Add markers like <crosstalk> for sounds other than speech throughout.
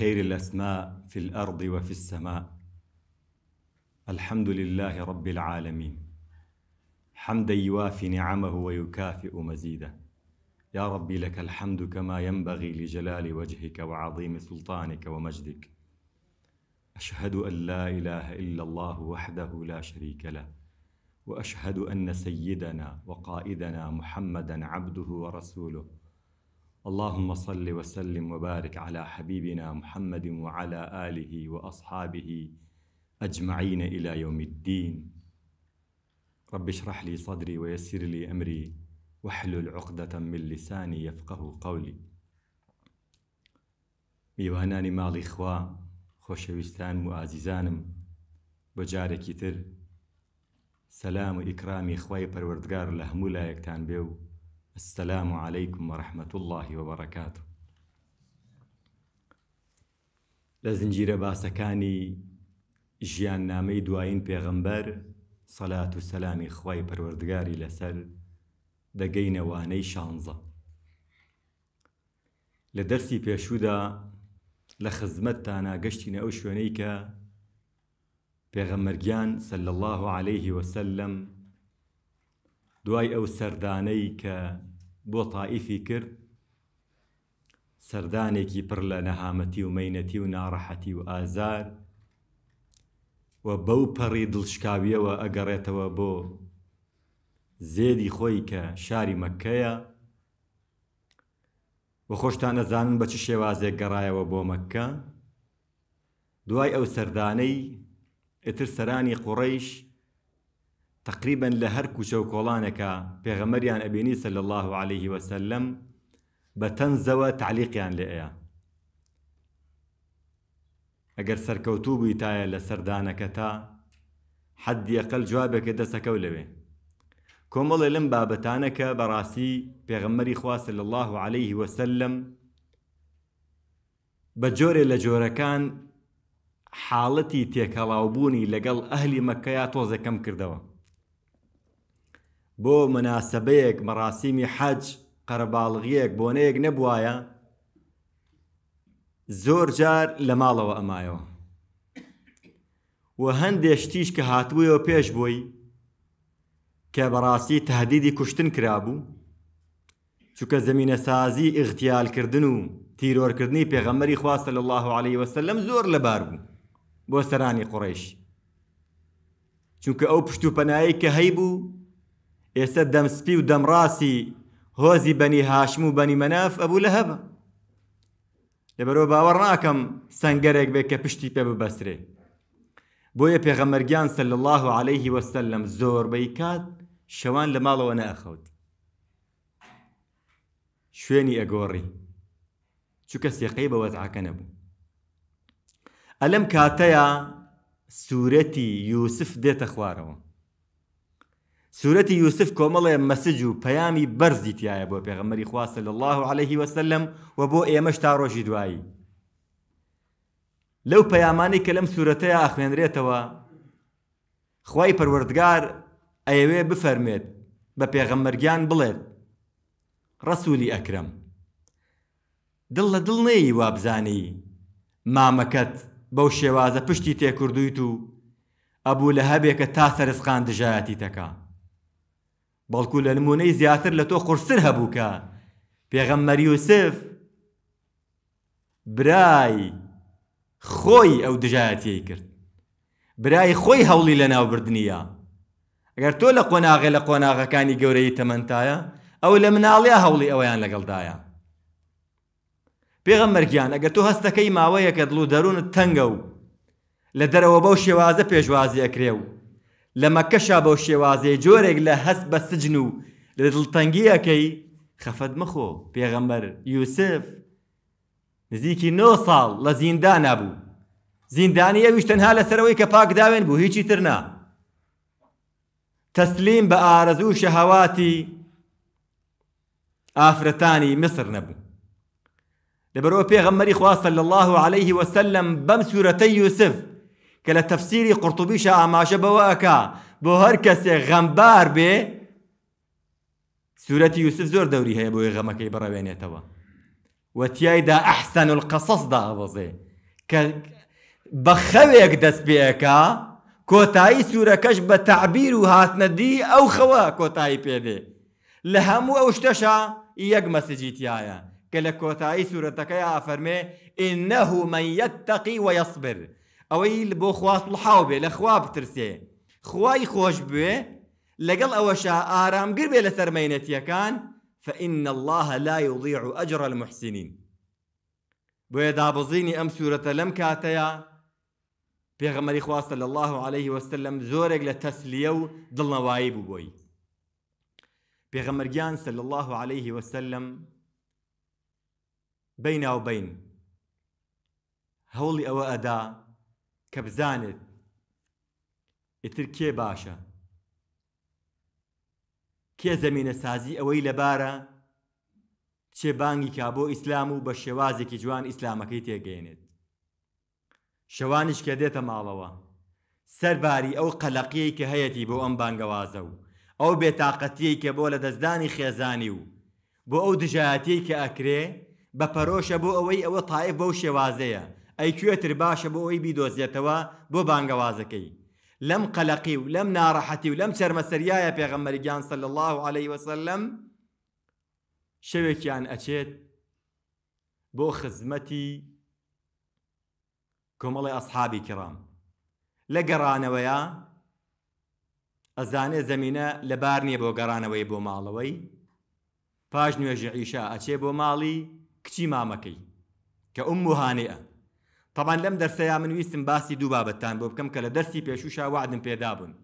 خير الاسماء في الارض وفي السماء الحمد لله رب العالمين حمدا يوافي نعمه ويكافئ مزيده يا ربي لك الحمد كما ينبغي لجلال وجهك وعظيم سلطانك ومجدك اشهد ان لا اله الا الله وحده لا شريك له واشهد ان سيدنا وقائدنا محمدا عبده ورسوله اللهم صل وسلم وبارك على حبيبنا محمد وعلى آله وأصحابه أجمعين إلى يوم الدين رب اشرح لي صدري ويسر لي أمري واحلل عقدة من لساني يفقه قولي میوانانی ماڵی خوا خۆشەویستان و ئازیزانم بۆ جارێکی تر سەسلام و ئیکرامی خی پەروەردگار لە هەموو لایەکتان بێ و السلام عليكم ورحمة الله وبركاته لە زنجیرە باسەکانی ژیان نامەی دوایین پێغەمبەر سەلات و سەلامی خی پەروەردگاری لەسەر دەگەینەوانەی شانزە لە دەرسی پێشوودا لە خزمەت تاناگەشتینە ئەو شوێنەی کە پێغەمەرگیان سەل الله عليه وسلم دوای ئەو سەردانەی کە بۆ تائیفی کرد سەردانێکی پڕ لە نەهامەتی و مینەتی و ناڕەحەتی و ئازار و بەو پەڕی دڵشکاویەوە ئەگەڕێتەوە بۆ زێدی خۆی کە شاری مەکەیە و خۆشتان ئەزانن بە چ شێوازێک گەڕایەوە بۆ مەکە دوای ئەو سەردانەی ئتر سەرانی قوڕیش تقریبا لە هەر کوچە و کۆڵانێکە پێغەمەریان ئەبینی سەل الله عليه وسلم بە تەنزەوە تعلیقیان لێ ئەیە ئەگەر سەرکەوتوو بووی تایە لە سەردانەکە تا حەدی ئەقل جوابێکە دەسەکەوت لەوێ کۆمەڵێ لەم بابەتانەکە بەڕاستی پێغەمەری خواسە لە الله عليه وسلم بە جۆرێ لە جۆرەکان حاڵەتی تێکەڵاوبوونی لەگەڵ ئەهلی مەکەیا تۆزەکەم کردەوە بۆ مناسبەیەک مەراسیمی حەج قەرەباڵغیەک بۆنەیەک نەبواە زۆر جار لە ماڵەوە ئەمایەوە و هەندێشتیش کە هاتبوویەوە پێش بووی کە بەڕاستی تهدیدی کوشتن کرابوو چونکە زمینە سازی ئختیالکردن و تیرۆرکردنی پێغەمەری خواستە لە الله عليه وسلم زۆر لەبار بوو بۆ سەرانی قڕیش چونکە ئەو پشت و پەنایی کە هەیبوو ئێستا دەمسپی و دەمڕاستی هۆزی بەنی هاشم و بەنی مەناف ئەبوو لە هەبە لەبەرەوە باوەڕ ناکەم سنگەرێک بێت کە پشتی پێ ببەسرێ بۆیە پێغەمەرگیان سل الله عليه وسلم زۆربەی کات شەوان لە ماڵەوە نەخەوت شوێنی ئەگۆڕی چووکە سێقەی بە وەزعکە نەبوو ئەلەم کاتەیە سوورەتی یوسف دێتە خوارەوە سوورەتی یوسف کۆمەڵێ مەسج و پەیامی بەرزی تایە بۆ پێغەمەری خواستە لە الله عليه وسلم و بۆ ئێمەش تا ڕۆژی دوایی لەو پەیامانی کە لەم سوورەتەیە ئاخوێنرێتەوە خی پەروەردگار ئەیەوێ بفەرمێت بە پێغەمەرگیان بڵێت ڕسوولی ئەکرم دڵ لە دڵ نەیە وابزانی مامەکەت بەو شێوازە پشتی تێکردویت و ئەبوو لە هەبێکە تا سەرسخان دژایەتی تەکە بەڵکو لە نمونەی زیاتر لە تۆ قرسر هەبوو کە پێغەممەری یوسف برای خۆی ئەو دژایەتی کرد برای خۆی هەوڵی لە ناوبردنیە ئەگەر تۆ لە قۆناغێ لە قۆناغەکانی گەورەی تەمەندایە ئەو لە مناڵیا هەوڵی ئەویان لەگەڵدایە پێغەممەرگیان ئەگەر تۆ هەستەکەی ماوەیەکە دڵ و دەروونت تەنگە و لە دەرەوە بەو شێوازە پێشوازی ئەکرێ و لە مەکەشا بەو شێوازەیە جۆرێک لە هەست بە سجن و لە دڵتەنگیەکەی خەفەت مەخۆ پێغەمبەر یوسف نزیکی 9 ساڵ لە زیندانا بوو زیندانی ئەویش تەنها لەسەرەوەی کە پاک داوێن بوو هیچی ترنا تەسلیم بە ئارەزوو شەهاواتی ئافرەتانی مصر نەبوو لەبەرەوە پێغەمەری خواستە لە الله عليه وسلم بەم سوورەتەی یوسف كلا تفسيري قرطبي شا ما شبواكا بو هر كسي غمبار بي سورة يوسف زور دوري هي بو غمك براويني توا وتيايدا احسن القصص دا ابوزي ك بخويك دس بيكا كوتاي سورة كش بتعبير وهات ندي او خوا كوتاي بيدي لهمو اوشتشا يك مسجي تيايا كلا كوتاي سورة تكايا افرمي انه من يتقي ويصبر ئەوەی بۆ خواست وڵحاو بێ لە خوا بترسێ خوای خۆش بێ لەگەڵ ئەوەشە ئارامگر بێ لە سەرمەینەتیەکان فإن الله لا يضيع أجر المحسنين بۆیە دابزینی أم سورة لم کاتەیە پێغەمەری خواستە لە الله عليه وسلم زۆرێک لە تەسلیە و دڵنەوایی بوو بۆی پێغەمەرگیان سل الله عليه وسلم بەیناو بین هولي أو ئەدا کە بزانێت ئیتر کێ باشە کێ زەمینە سازی ئەوەی لەبارە چێ بانگی کا بۆ ئیسلام و بە شێوازێکی جوان ئیسلامەکەی تێگەێنێت شەوانش کە دێتە ماڵەوە سەرباری ئەو قەلەقیەی کە هەیەی بۆ ئەم بانگەوازە و ئەو بێتاقەتیەی کە بۆ لە دەستدانی خێزانی و بۆ ئەو دژایەتی کە ئەکرێ بە پەرۆشە بۆ ئەوەی ئەوە تایب بەو شێوازەیە ئەی کوێتر باشە بۆ ئەوی بیدۆزیێتەوە بۆ بانگەوازەکەی لەم قەلقی و لەم ناڕەحەتی و لەم چەرمەسەریایە پێغەمەرگیان سەل الله عليه وسلم شەوێکیان ئەچێت بۆ خزمەتی کۆمەڵی ئەسحابی کرام لە گەڕانەوەیە ئەزانێ زمینە لەبار نییە بۆ گەڕانەوەی بۆ ماڵەوەی پاش نوێژە ئیشا ئەچێ بۆ ماڵی کچی مامەکەی کە ئوم وهانەیە طبعا لەم دەرسەیە من ویستم باسی دوو بابەتان بۆ بکەم کە لە دەرسی پێشوشا وعدم پێدا بوون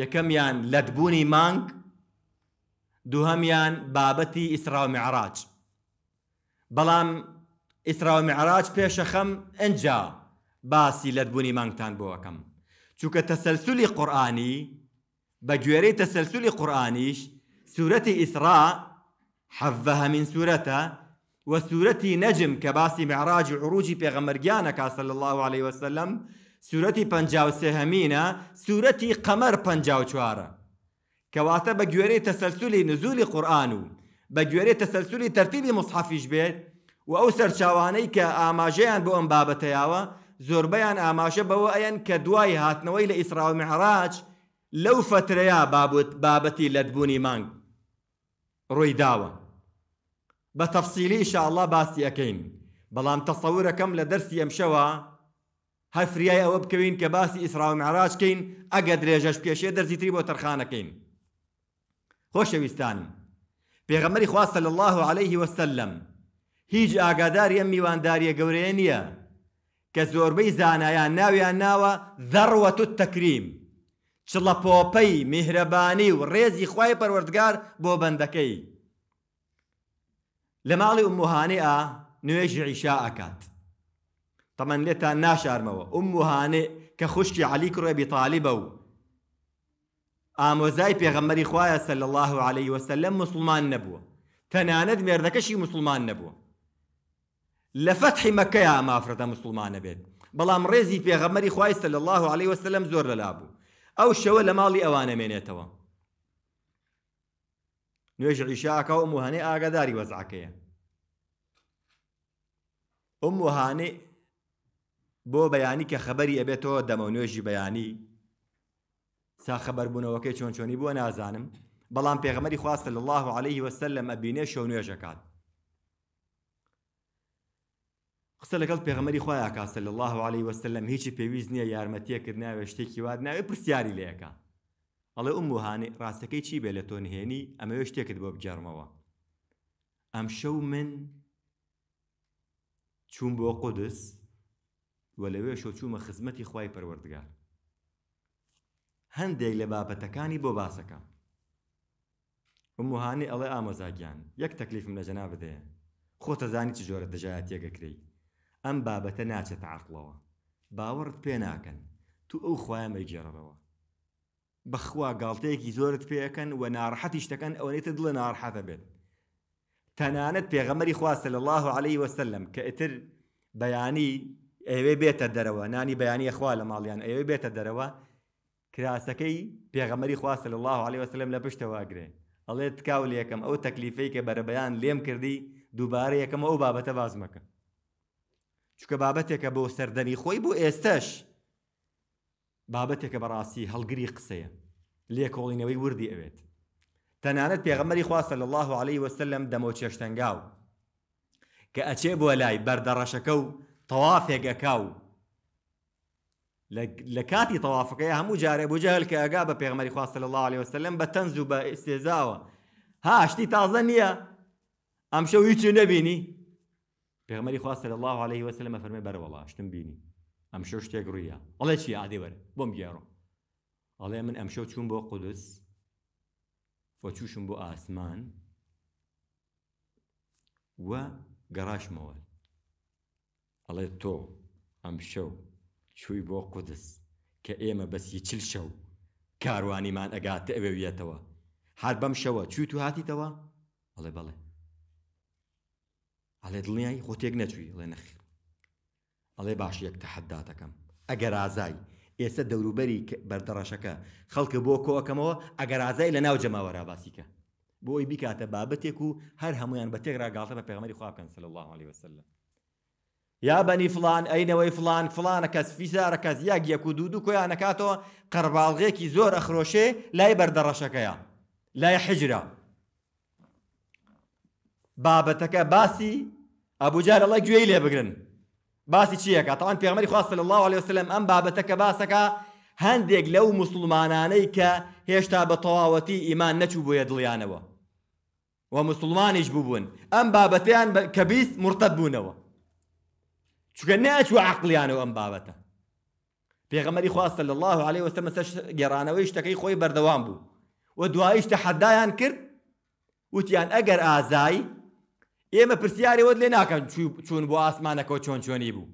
یەکەمیان لەدبوونی مانگ دووهەمیان بابەتی ئیسرا و معراج بەڵام ئیسرا و معراج پێشەخەم ئەجا باسی لەدبوونی مانگتان بۆەکەم چونکە تەسەلسولی قورآانی بە گوێرەی تەسەلسولی قورآانیش سوورەتی ئیسرا حەڤەهەمین سوورەتە وە سوورەتی نەجم کە باسی معراج عروجی پێغەمەرگیانە کاسەل الله عليه وسلم سوورەتی پسێ هەمینە سوورەتی قەمەر پ چوارە کەواتە بە گوێرەی تەسەلسولی نزولی قورآن و بە گوێرەی تەسەلسولی تەرتیبی مصحفیش بێت و ئەو سەرچاوانەی کە ئاماژەیان بۆ ئەم بابەتەیاوە زۆربەیان ئاماژە بەوە ئەیەن کە دوای هاتنەوەی لە ئیسرا و معراج لەو فترەیە بابەتی لەدبوونی مانگ ڕووی داوە. بە تەفسیلی شاءله باسی ئەەکەین بەڵام تەسەورەکەم لە دەرسی ئەمشەوە هەفریای ئەوە بکەوین کە باسی ئیسراومعراجکەین ئەگە درێژەش پێشێ دەرزیتری بۆ تەرخانەکەین خۆشەویستان پێغەمەری خواستە لە الله عليه وسلم هیچ ئاگاداری ئەم میوانداریە گەورەیە نییە کە زۆربەی زانایان ناویان ناوە ذەڕوەت تەکریم چڵە پۆپەی میهرەبانی و ڕێزی خوای پەروەردگار بۆ بەندەکەی لە ماڵی ئوموهانەیە نوێژی عیشا ئەکات تەمەەن لێتان ناشارمەوە ئوموهانێ کە خوشکی علی کوڕێبی تاالبە طالبو آموزاي بيغمري خوايا صلى الله عليه وسلم مسلمان نبو تناند ميردكشي مسلمان نەبووە لە فەتحی مەکەی مافرەتە مسلمان بيت بلا مريزي بيغمري خوايا صلى الله عليه وسلم زور للابو أو الشوال لما علي أوانا ئەوانە مێنێتەوە نوێژ عیشاکە و موهانەی ئاگاداری وەزعکەیە ئەم موهانێ بۆ بەیانی کە خەبەری ئەبێتەوە دەمە نوێژی بەیانی سا خەبەربوونەوەکەی چۆن چۆنی بووە نازانم بەڵام پێغەمەری خواستە لە الله عليه وسلم ئەبینێ شەو نوێژەکات قسە لەگەڵ پێغەمەری خۆیان کاسە لە الله عليه وسلم هیچی پێویست نییە یارمەتیەکرد ناوێ شتێکی واد ناوێ پرسیاری لەیەکە ئەڵێ ئەم وهانێ ڕاستەکەی چی بێ لە تۆنهێنی ئەمەوێ شتێکت بۆ بجارمەوە ئەم شەو من چوون بۆ قودس و لەوێ شۆ چوومە خزمەتی خی پەروەردگار هەندێک لە بابەتەکانی بۆ باسەکە وموهانی ئەڵێ ئامۆزاگیان یەک تەکلیفم لە جەنا بدەیە خۆتەزانی چ جۆرە دەژایەت یەکەکری ئەم بابەتە ناچێتە عقلەوە باوەڕت پێ ناکەن تو ئەو خۆیان مەگێڕەوە بەخوا گاڵتەیەکی زۆرت پێەکەن و ناڕحەتی شتەکەن ئەوەیتە دڵە ناڕحەتە بێت تەنانەت پێغەمەری خواستە لە الله عليه وسلم کە ئتر بەیانی ئەوێ بێتە دەرەوە نانی بەیانی خوا لە ماڵیان ئەوێ بێتە دەرەوە کراسەکەی پێغەمەری خواستە لە الله عليه وسلم لە پشتەوەگرێ ئەڵێ تکاو لەکەم ئەو تەکلیفەی کە بەرەبەیان لێم کردی دووبارە یەکەم ئەو بابەتە بازمەکە چکە بابەتێکە بۆ سەردەمی خۆی بۆ ئێستش بابەتێکە بەڕاستی هەڵگری قسەیە لێکۆڵینەوەی وردی ئەوێت تەنانەت پێغەمەری خواستە لە الله عليه وسلم دەمەوە چێشتەنگاو کە ئەچێ بۆ لای بەردەڕەشەکە و تەوافێگەکا و لە کاتی تەوافەکەی هەموو جارێ بۆ جەهل کە ئەگا بە پێغمەری خواستە لە الله عليه وسلم بە تەنز و بە ئێستێزاوە هاشتی تازە نییە ئەم شەو هیچی نەبینی پێغمەری خواستە لە الله عليه وسلم مەفرمێ بەرەوەڵا شتم بینی ئەم شەو شتێک ڕوویە ئەڵێ چی عادێوەر بۆم گێڕۆ ئەڵێ من ئەمشە چوون بۆ قودس فۆ چوشم بۆ ئاسمان وە گەڕاشمەوە ئەڵێ تۆ ئەم شەو چووی بۆ قودس کە ئێمە بەسی چل شەو کاروانیمان ئەگاتە ئەوێویەتەوە هەر بەم شەوە چوی تو هاتیتەوە ئەڵێ بەڵێ ئەڵێ دڵنیایی خۆتێک نەچوی لێ نەخیر ئەڵێ باش یەک تەحەدداتەکەم ئەگەر ئازای ئێستا دەوروبەری بەردەڕەشەکە خەڵکە بۆ کۆەکەمەوە ئەگەر ئازای لە ناو جەماوەرا باسیکە بۆی بکاتە بابەتێک و هەر هەمویان بە تێکراگاتە بە پێغمەری خواکەن سل الله عليه وسلم یا بەنی فلان ئەینەوەی فلان فلانە کەس فیزارە کەس یاک یەک و دوودو کۆیان نکاتەوە قەرباڵغێکی زۆر ئەخرۆشێ لای بەردەڕەشەکەیە لای حجرا بابەتەکە باسی ئەبوجار ئەڵە گوێی لێ بگرن باسی چیەکە تاوان پێغمەری خواست صلى الله عليه وسلم ئەم بابەتەکە باسەکە هەندێک لو مسلمانانەی هيشتا هێشتا إيمان تەواوەتی ئیمان نەچوو ومسلمان دڵیانەوە و مسلمانیش بووبوون ئەم بابەتیان کە بیست مرتەب بوونەوە چکە ناچوو عقلیانەوە ئەم بابەتە پێغەمەری خواستە لە الله عليه وسلم سەر گێڕانەوەی شتەکەی خۆی بەردەوام بوو و دواییش تەحەدایان کرد آزاي ئێمە پرسیارەوەت لێ ناکەم چون بۆ ئاسمانەکەەوە چۆن چۆنی بوو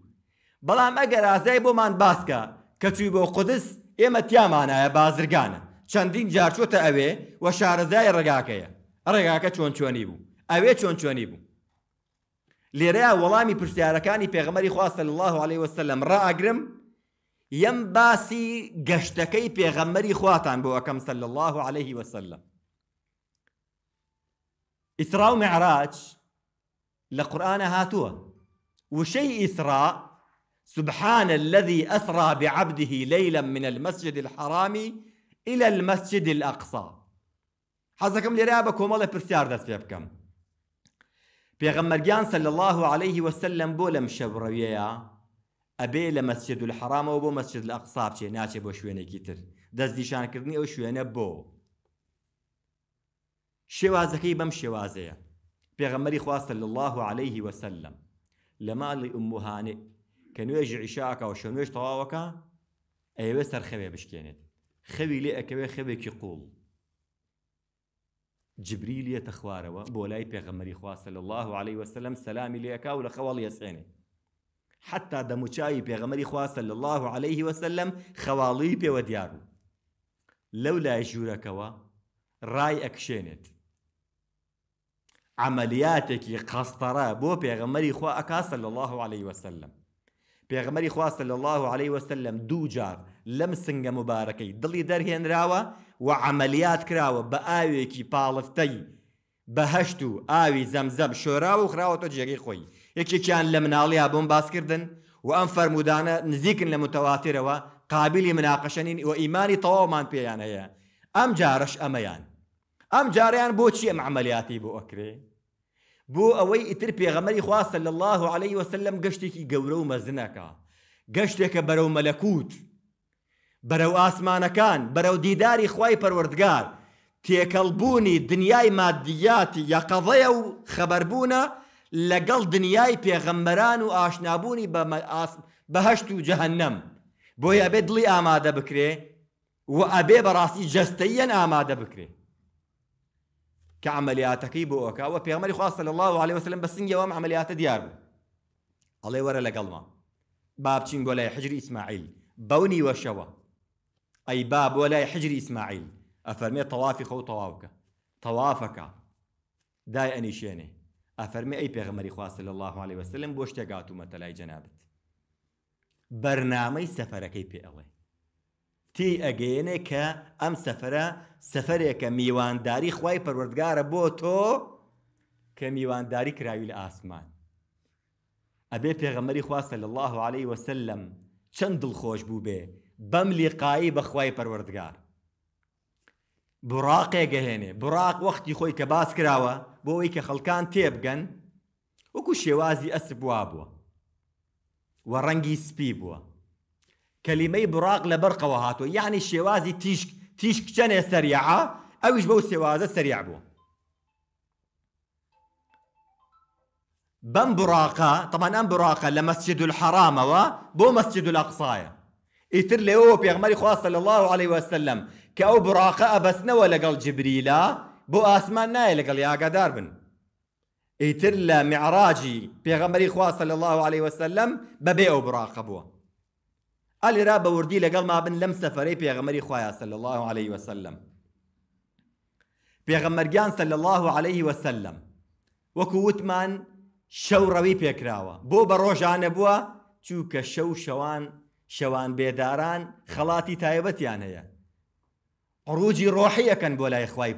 بەڵام ئەگەر ئازای بۆمان باسکە کە چوی بۆ قدس ئێمە تیامانایە بازرگانە چەندین جارچۆتە ئەوێ وە شارەزای ڕێگاکەیە ڕێگاکە چۆن چۆنی بوو ئەوێ چۆن چۆنی بوو لێرەیە وەڵامی پرسیارەکانی پێغمەری خواستە الله عليه وسلم ڕائگرم یەم باسی گەشتەکەی پێغەممەری خواتان بۆ ئەەکەم سل الله عليه وسلم ئیسرا و معراج لقرآن هاتوه وشيء إسراء سبحان الذي أسرى بعبده ليلا من المسجد الحرام إلى المسجد الأقصى حەزەکەم لێرا الله کۆمەڵە پرسیار دەست پێ بکەم پێغەممەرگیان صلى الله عليه وسلم بولم شبرويا أبي لمسجد الحرام وبو مسجد الأقصى بشي ناشي بو شويني ناچێ بۆ دي شان كرني ئەو شوێنە بۆ شێوازەکەی بەم پێغەمەری خواستە صلى الله عليه وسلم لە ماڵی ئوموهانێ کە نوێژی عیشاکە و شەنوێژ تەواوەکە ئەوێ سەرخەوێ خبي خەوی لێ خبي خەوێکی قول جبریل يا خوارەوە بۆ لای پێغەمەری خواستە لە الله عليه وسلم سەلامی لێەکە و لە حتى یەسێنێ حتا دەموچاوی پێغەمەری خواستە الله عليه وسلم خەواڵی پێوە دیار بوو لەو لای ژوورەکەەوە ڕای عملیاتێکی قەستەرە بۆ پێغەمەری خوا ئەکاسە لە الله عليه وسلم پێغەمەری خواستە لە الله عليه وسلم دوو جار لەم سنگە مبارەکەی دڵی دەرهێنراوە و عملیات کراوە بە ئاوێکی پاڵفتەی بەهشت و ئاوی زەمزەم شۆراوە و خراوەتە جێگەی خۆی یەکێکیان لە مناڵیا بۆم باسکردن و ئەم فەرمودانە نزیکن لە متەواترەوە قابلی مناقەشەنین و ئیمانی تەوامان پێیان هەیە ئەم جارش ئەمەیان ئەم جاریان بۆچی ئەم عملیاتی بۆ ئەکرێ بۆ ئەوەی ئیتر پێغەمەری خواستە لە الله عليه وسلم گەشتێکی گەورە و مەزنەکە گەشتێکە بەرەو مەلەکوت بەرەو ئاسمانەکان بەرەو دیداری خوای پەروەردگار تێکەڵبوونی دنیای مادیاتی یاقەڵەیە و خەبەربوونە لەگەڵ دنیای پێغەمبەران و ئاشنابوونی بەهشت و جەهنم بۆیە بێ دڵی ئامادە بکرێ و ئەبێ بەڕاستی جەستەیەن ئامادە بکرێت كعمليات كيبو إيه بۆ وفي عمل خاص الله عليه وسلم بس سنگەوەم عملیاتە دیار بوو ئەڵێ وەرە لەگەڵما باب تشين ولا حجر إسماعيل بوني وشوا أي باب ولا حجر إسماعيل أفرمي ئیسماعیل ئەفەرمێ طوافك خەو تەواوکە تەوافەکە دای ئەنیشێنێ ئەفەرمێ ئەی الله عليه وسلم بۆ متلاي هاتوومەتە برنامج سفرك أي سەفەرەکەی پێ تی ئەگەیەنێ کە ئەم سەفرە سەفرێکە میوانداری خی پەروەردگارە بۆ تۆ کە میوانداری کراوی لە ئاسمان ئەبێ پێغەمەری خواستە لە الله عليه وسلم چەند دڵخۆش بوو بێ بەم لیقایی بەخوای پەروەردگار بڕاقێگەهێنێ بڕاق وەختی خۆی کە باس کراوە بۆ ئەوەی کە خەڵکان تێبگەن وەکو شێوازی ئەسب وا بووە وە ڕەنگی سپی بووە كلمة براق لبرق وهاتو يعني الشوازي تيشك تیشک تیشک سريعة أو ئەویش السوازة سێوازە بو بووە براقة طبعا أم براقة لمسجد الحرام و بو مسجد الأقصى إتر ئیتر لەوە پێغمەری خواستە صلى الله عليه وسلم كأو براقة أبسنا ولقل جبريلا بو آسمان ناي لقل يا قدار بن إتر لمعراجي معراجی پێغەمەری خواستە صلى الله عليه وسلم ببيعو براقة بوه قال ما بن مابن لەم سەفەرەی غمري خويا صلى الله عليه وسلم پێغەمەرگیان صلى الله عليه وسلم وەکو وتمان شەو بو بروج عن بە شو بووە شوان شوان بيداران خلاتي تايبت يعني تایبەتیان هەیە ڕووجی ڕۆحیەکەن بۆ لای خوای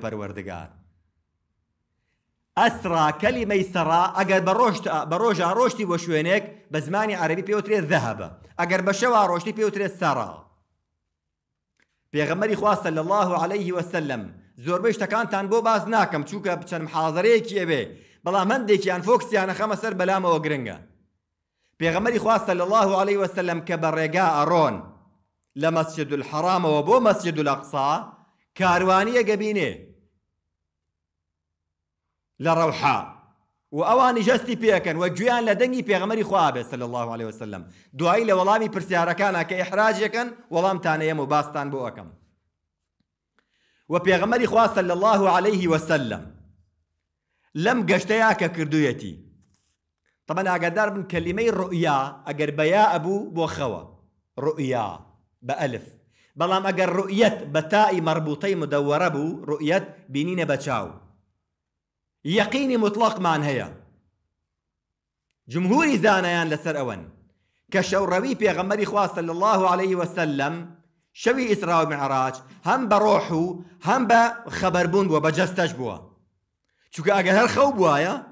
ئەسرا کەلیمەی سەرا ئەگەر بە ڕۆژە ڕۆشتی بۆ شوێنێک بە زمانی عربی پێوترێت ذەهبە ئەگەر بە شەوە ڕۆشتی پێوترێت سەرا پێغەمەری خواستە لە الله عليه وسلم زۆربەی شتەکانتان بۆ باز ناکەم چووکە بچەند حاضرەیەکی ئەبێ بەڵام هەندێکیان فۆکسیانە خەمە سەر بەلامەوە گرنگە پێغەمەری خواستە لە الله عليه وسلم کە بە ڕێگا ئەڕۆن لە مەسجد الحرامەوە بۆ مەسجد الأقصا کاروانیە گەبینێ لروحا وأواني جستي بيكن وجيان لدني بيغمري گویان صلى الله عليه وسلم دوایی لە وەڵامی پرسیارەکانە کە ئحراجەکەن تاني يمو باستان بوأكم وبيغمري وە صلى الله عليه وسلم لم گەشتەیە كردويتي طبعا أقدر من كلمة رؤيا أقر ئەگەر أبو بوخوا رؤيا بألف بلام أقر ئەلف بتائي مربوطي مدوربو بە بنين بتشاو یەقینی مطلقمان هەیە جمهوری لسر اوان ئەوەن کە شەوڕەوی پێغەمەری خواه صلى الله عليه وسلم شوي اسراء ومعراج هم بروحو هم بخبر بون بوا بجستش بوا بووە بە جەستەش خوب بوايا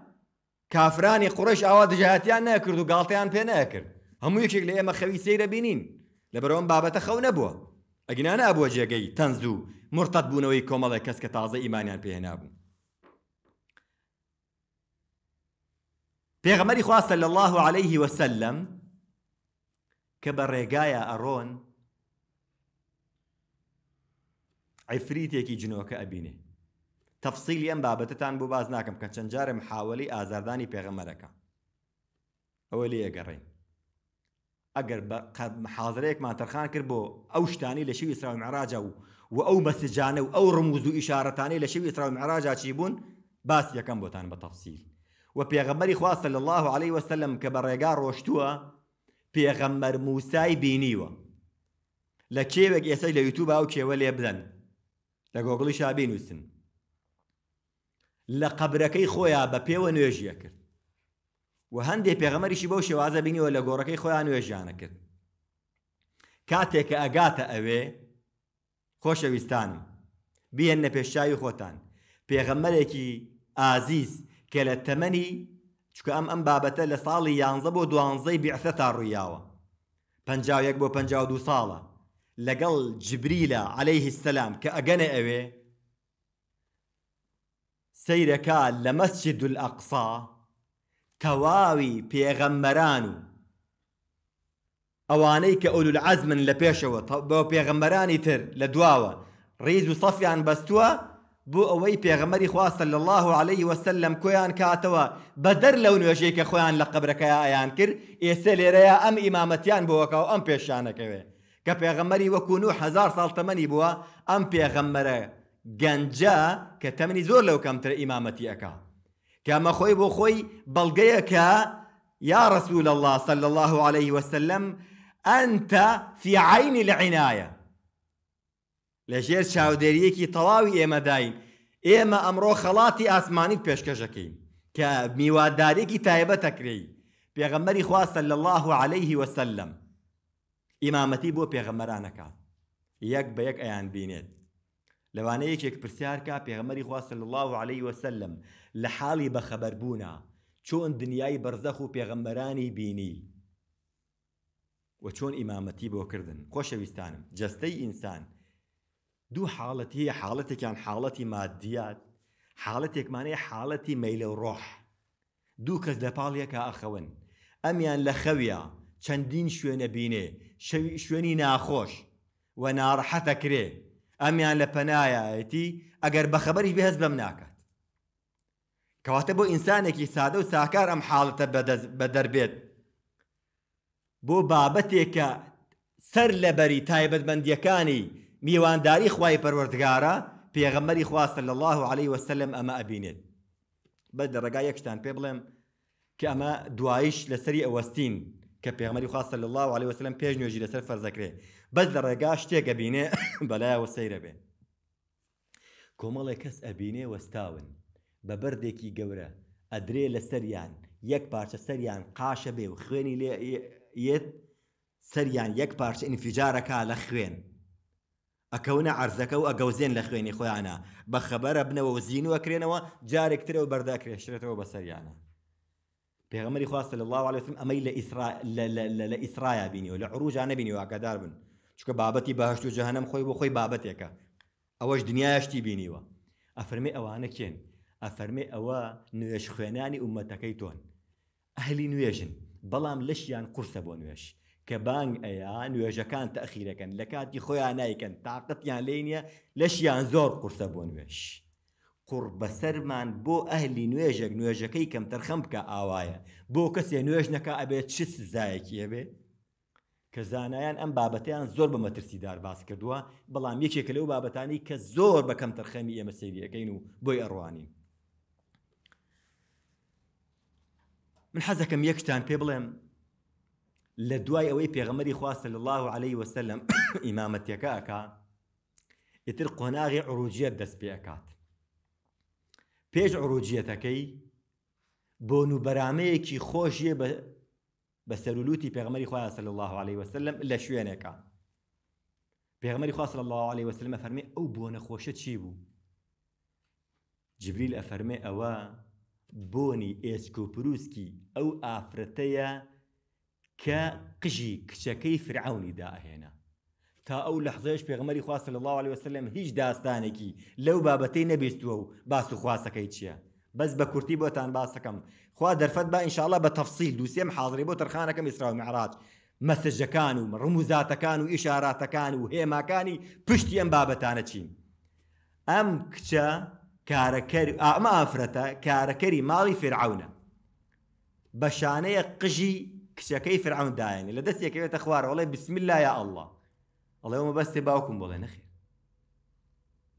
كافراني قريش اواد جهاتيان ناكرد و قالتيان پێ ناكرد همو يكشك لئي مخوي سيرا بينين بینین لەبەرەوەم بابەتە نبوا اگنان ابو جيگي تنزو مرتد و مرتەت بوونەوەی کۆمەڵی کەس کە تازە پێغەمەری خوا صلی الله عليه وسلم کە بە أرون ئەڕۆن عفریتێکی جنوك أبيني تەفسیلی ئەم بابەتتان بۆ باز ناکەم کە چەند جارم حاوەلی ئازاردانی پێغەمەرەکە ئەوە لێ ئەگەڕین ئەگەر حاضرەیەکمان تەرخان کرد بۆ ئەو شتانی لە و و ئەو مەسجانە و أو ڕموز و ئیشارەتانی لە شوی ئسراوی معراجا باس یەکەم و پێغەمەری خواستە لە الله عليه وسلم کە بە ڕێگا ڕۆشتووە پێغەمەر موسای بینیوە لە کێوێک ئێسای لە یوتوب ئەو کێوە لێ بدەن لە گۆگڵی شابی نووسن لە قبرەکەی خۆیان بە پێوە نوێژیە کرد و هەندێک پێغەمەریشی بەو شێوازە بینیوە لە گۆڕەکەی خۆیان نوێژیانە کرد کاتێک کە ئەگاتە ئەوێ خۆشەویستانم بیەن نە پێشاوی خۆتان پێغەمەرێکی ئازیز کە تمني تەمەنی ام ام ئەم بابەتە لە ساڵی یانزە بۆ دوانزەی بیعسە تا دو ساڵە لقل جبریلە عليه السلام کە ئەگەنە ئەوێ لمسجد الأقصى مەسجد الأقصا أوانيك أولو و ئەوانەی کە العزمن لە پێشەوە بۆ تر لدواوه دواوە ڕیز و بو اوي پێغەمەری خواستە لە الله عليه وسلم کاتوا کۆیان کاتەوە بەدەر لەو نوێژەی کە خۆیان لە قبرەکەی ئایان کرد ئێستا لێرەیە ئەم ئیمامەتیان بۆەکەەوە ام پیشانه کوي ک وەکوون و هزار سال تمنی ساڵ تەمەنی بووە ئەم پێغەممەرە گەنجە کە تەمەنی زۆر لەو کەمتر ئیمامەتی ئەکا کەمە بو بۆ خۆی بەڵگەیەکە یا رسول الله صلى الله عليه وسلم أنت في عين العناية لەژێر چاودێریەکی تەواوی ئێمەداین ئێمە ئەمڕۆ خەڵاتی ئاسمانیت پێشکەشەکەین کە میوادارێکی تایبە تەکرێی پێغەمەری خواستە لە الله عليه وسلم ئیمامەتی بۆ پێغەمەرانەکات یەک بە یەک ئەیان بینێت لەوانەیە یەکێک پرسیارکە پێغەمەری خواستە لە الله عليه وسلم لە حاڵی بەخەبەربوونا چۆن دنیای بەرزەخ و پێغەمبەرانی بینی و چۆن ئیمامەتی بۆ کردن خۆشەویستانم جەستەی ئینسان دوو حاڵەت هەیە حاڵەتێکیان حاڵەتی مادیات حاڵەتێکمانەیە حاڵەتی مەیلە و ڕۆح دوو کەس لە پاڵیەکە ئەخەون ئەمیان لە خەویە چەندین شوێنە بینێ شەوی شوێنی ناخۆش و ناڕحەتە کرێ ئەمیان لە پەنایەتی ئەگەر بەخەبەری بەهز بەم ناکات کەواتە بۆ ئینسانێکی سادە و ساکار ئەم حاڵەتە بە دەربێت بۆ بابەتێکە سەر لەبەری تایبەتبندیەکانی میوانداری خوای پەروەردگارە پێغەمەری خواستە لە الله عليه وسلم ئەمە ئەبینێت بە دەڕگا یەکشتان پێ بڵێم کە ئەمە دوایش لەسری ئەوەستین کە پێغمەری خواستە لە الله عليه وسلم پێش نوێژی لەسەر فەرزەکرێ بەس لە ڕێگا شتێکە بینێ <laughs> بەلایەوە سەیرە بێ کۆمەڵێک کەس ئەبینێ وەستاون بە بەردێکی گەورە ئەدرێ لە سەریان یەک پارچە سەریان قاشە بێ و خوێنی لێ یەت سەریان یەک پارچە ئینفجارەکە لە خوێن ئەکەونە ئارزەکە و ئەگەوزێن لە خوێنی خۆیانە بە خەبەرە بنەوە و زین وەکرێنەوە جارێک ترە و بەرداکرێشرێتەوە بەسەریانە پێغمەری خواستە لە الله عليهسم ئەمەی لە ئیسرایا بینیەوە لە عروژانە بینی واکەدار بن چکە بابەتی بەهشت و جەهنم خۆی بۆ خۆی بابەتێکە ئەوەش دنیاشتی بینیوە ئەفەرمێ ئەوانە کێن ئەفەرمێ ئەوە نوێش خوێنانی ئومەتەکەی تۆن ئەهلی نوێژن بەڵام لەشیان قورسە بۆ نوێش کە بانگ ئەیە نوێژەکان تەخیرەکەن لە کاتی خۆیان نایکەن تااقەتیان لێ نییە لەشیان زۆر قورسە بۆ نوێش قوڕ بەسەرمان بۆ ئەهلی نوێژێک نوێژەکەی کەم تەرخەم بکە ئاوایە بۆ کەسێ نوێژنەکە ئەبێت چ سزایەکی ئەبێ کە زانایان ئەم بابەتیان زۆر بە مەترسیدار باس کردووە بەڵام یەکێکە لەو بابەتانی کە زۆر بەکەم تەرخەمی ئێمە سەیریەکەین و بۆی ئەڕوانین من حەزەکەم یەکتان پێ بڵێم لە دوای ئەوەی پێغەمەری خواستە لە الله عليه وسلم <coughs> ئیمامەتەکە ئەکا ئیتر قۆناغی عروجیت دەست پێ ئەکات پێش عروجیەتەکەی بۆنوبەرامەیەکی خۆشیە بە سەرولوتی پێغمەری خوا سل الله عليه وسلم لە شوێنێکە پێغمەری خواست الله عليه وسلمە فەرمێ ئەو بۆ نەخۆشە چی بوو جبریل ئەفەرمێ ئەوە بۆنی ئێسکۆپروسکی ئەو ئافرەتەیە کە قژی کچەکەی فرعونی داهێنا تا ئەو لەحزەش پێغمەری خواست لە الله عليه وسلم هیچ داستانێکی لەو بابەتەی نەبیستووە و باس و خواستەکەی چییە بەس بە کورتی بۆتان باسەکەم خوا دەرفەت با ئینشاءله بە تەفسیل دووسێم حاضری بۆ تەرخانەکەم ئیسرا و معراج مەسەجەکان و ڕموزاتەکان و ئیشاراتەکان و هێماکانی پشتی ئەم بابەتانە چین ئەم کچە کارەکەر ئەمە ئافرەتە کارەکەری ماڵی فرعونە بەشانەیە قژی كيف فرعون يعني؟ دسي كيف تخوار والله بسم الله يا الله ئەڵێ يوم بس باوکم والله نخي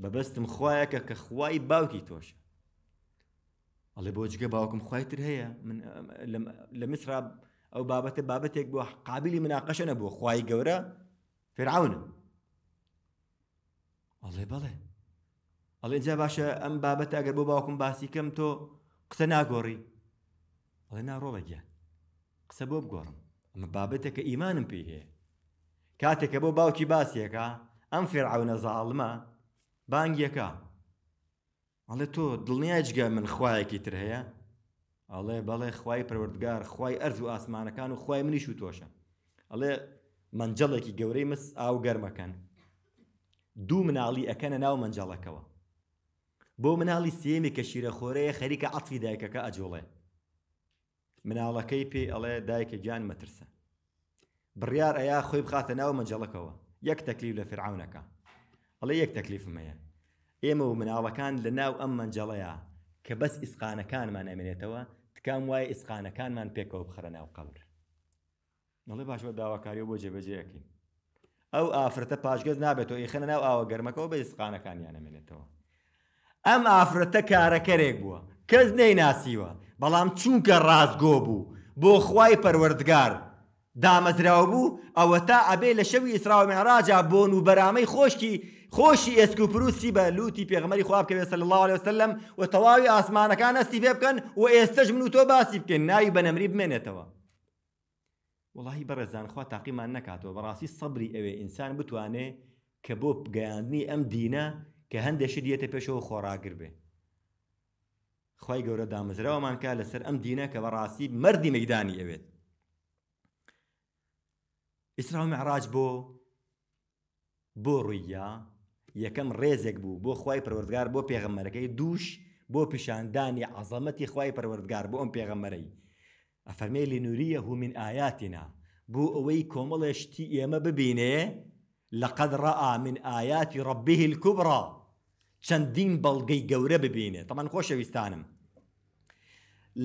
بەبەستم خوایەکە کە خوای باوکی تۆشە ئەڵێ بۆ جگە باوکم خوایتر هەیە لە مصرا ئەو بابته بابەتێک بۆ قابلی مناقەشە نەبوو خوای گەورە فرعونە ئەڵێ الله ئەڵێ جا باشە ئەم بابەت ئەگەر بۆ باوکم باسی کەم تۆ قسە ناگۆڕی ئەڵێ قسە بۆ بگۆڕم ئەمە بابەتێکە ئیمانم پێی هەیە کاتێکە بۆ باوکی باسیەکە ئەم فرعونە زاڵمە بانگیەکە ئەڵێ تۆ دڵنیاجگە من خوایەکی تر هەیە ئەڵێ بەڵێ خی پروردگار خی ئەرز و ئاسمانەکان و خی منیش و تۆشە ئەڵێ منجەڵێکی گەورەی مس ئاو گەرمەکەن دوو مناڵی ئەەکەنە ناو منجەڵەکەەوە بۆ مناڵی سێمی کە شیرەخۆرەیە خەریکە عاتفی دایکەکە ئەجوڵێ مناڵەکەی پێی ئەڵێ دایکە گیان مەترسە بڕیار ئەیا خۆی بخاتە ناو مەجەڵەکەەوە یەک تەکلیف لە فرعونەکە ئەڵێ یەک تەکلیفمەیە ئێمە و مناڵەکان لە ناو ئەم مەنجەڵەیە کە بەس ئیسقانەکانمان ئەمێنێتەوە تکام وایە ئیسقانەکانمان پێکەوە بخەرە ناو قەبر نڵێ باشوە داواکاریەوە بۆ جێبەجەیەکەین ئەو ئافرەتە پاشگەز نابێتەوە یخەنە ناو ئاوە گەرمەکەەوە بە ئیسقانەکانیان ئەمێنێتەوە ئەم ئافرەتە کارەکەرێک بووە کەس نەیناسیوە بەڵام چونکە ڕازگۆ بوو بۆ خوای پەروەردگار دامەزراوە بوو ئەوە تا ئەبێ لە شەوی ئیسراوە مێراجا بۆن و بەرامەی خۆشکی خۆشی ئێسکوپروسی بە لوتی پێغمەری خواب کەوێ سەل الله عليه وسلم و تەواوی ئاسمانەکان ئەستی پێ بکەن و ئێستش من و تۆ باسی بکەن ناوی بەنەمری بمێنێتەوە وڵی بەڕێزان خوا تاقیمان نکاتەوە بەڕاستی سەبری ئەوێ ئینسان بتوانێ کە بۆ گەیاندنی ئەم دینە کە هەندێشی دیێتە پێشەوە خۆراگر بێ خی گەورە دامەزراوەمان کا لەسەر ئەم دینە کە بە ڕاستی مردی مەدانی ئەوێت ئیسرا معراج بۆ بۆ ڕوویە یەکەم ڕێزێک بوو بۆ خی پروەردگار بۆ پێغەمەرەکەی دووش بۆ پیشاندانی عەزەمەتی خی پروەردگار بۆ ئەم پێغەمەرەی ئەفەرمێ لینوریە هو من ئاياتنا بۆ ئەوەی کۆمەڵێشتی ئێمە ببینێ لقد رأى من آيات ربه الكبرى چەندین بەڵگەی گەورە ببینێت تەمان خۆشەویستانم